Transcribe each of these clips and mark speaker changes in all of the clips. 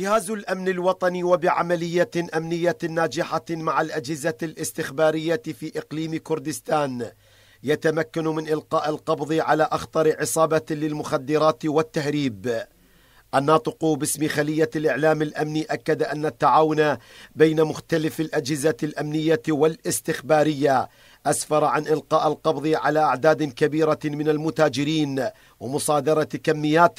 Speaker 1: جهاز الامن الوطني وبعمليه امنيه ناجحه مع الاجهزه الاستخباريه في اقليم كردستان يتمكن من القاء القبض على اخطر عصابه للمخدرات والتهريب الناطق باسم خليه الاعلام الامني اكد ان التعاون بين مختلف الاجهزه الامنيه والاستخباريه اسفر عن القاء القبض على اعداد كبيره من المتاجرين ومصادره كميات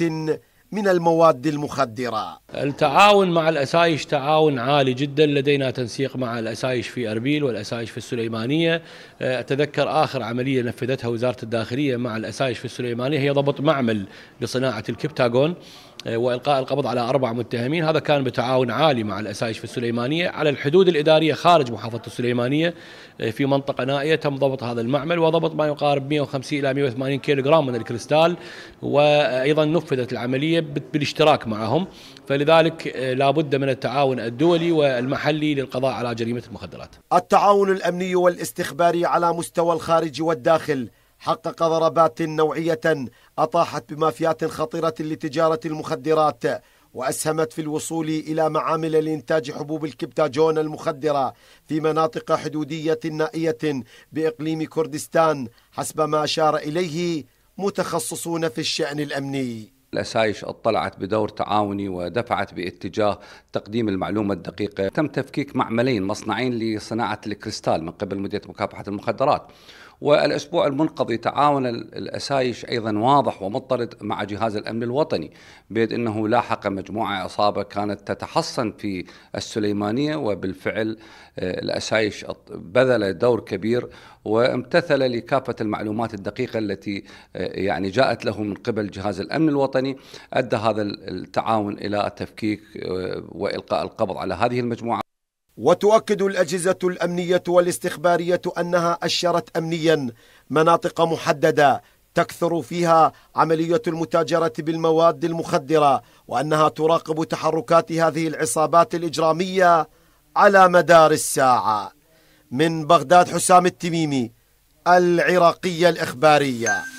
Speaker 1: من المواد المخدرة
Speaker 2: التعاون مع الأسايش تعاون عالي جدا لدينا تنسيق مع الأسايش في أربيل والأسايش في السليمانية أه، أتذكر آخر عملية نفذتها وزارة الداخلية مع الأسايش في السليمانية هي ضبط معمل لصناعة الكبتاغون آه، والقاء القبض على اربع متهمين هذا كان بتعاون عالي مع الاسايش في السليمانيه على الحدود الاداريه خارج محافظه السليمانيه آه، في منطقه نائيه تم ضبط هذا المعمل وضبط ما يقارب 150 الى 180 كيلوغرام من الكريستال وايضا نفذت العمليه بالاشتراك معهم فلذلك آه، لا بد من التعاون الدولي والمحلي للقضاء على جريمه المخدرات.
Speaker 1: التعاون الامني والاستخباري على مستوى الخارج والداخل حقق ضربات نوعية أطاحت بمافيات خطيرة لتجارة المخدرات وأسهمت في الوصول إلى معامل لإنتاج حبوب الكبتاجون المخدرة في مناطق حدودية نائية بإقليم كردستان حسب ما أشار إليه متخصصون في الشأن الأمني
Speaker 3: الأسايش اطلعت بدور تعاوني ودفعت باتجاه تقديم المعلومة الدقيقة تم تفكيك معملين مصنعين لصناعة الكريستال من قبل مديرية مكافحة المخدرات والاسبوع المنقضي تعاون الاسايش ايضا واضح ومضطرد مع جهاز الامن الوطني بيد انه لاحق مجموعه عصابه كانت تتحصن في السليمانيه وبالفعل آه، الاسايش بذل دور كبير وامتثل لكافه المعلومات الدقيقه التي آه، يعني جاءت له من قبل جهاز الامن الوطني ادى هذا التعاون الى تفكيك آه، والقاء القبض على هذه المجموعه وتؤكد الأجهزة الأمنية
Speaker 1: والاستخبارية أنها أشرت أمنيا مناطق محددة تكثر فيها عملية المتاجرة بالمواد المخدرة وأنها تراقب تحركات هذه العصابات الإجرامية على مدار الساعة من بغداد حسام التميمي العراقية الإخبارية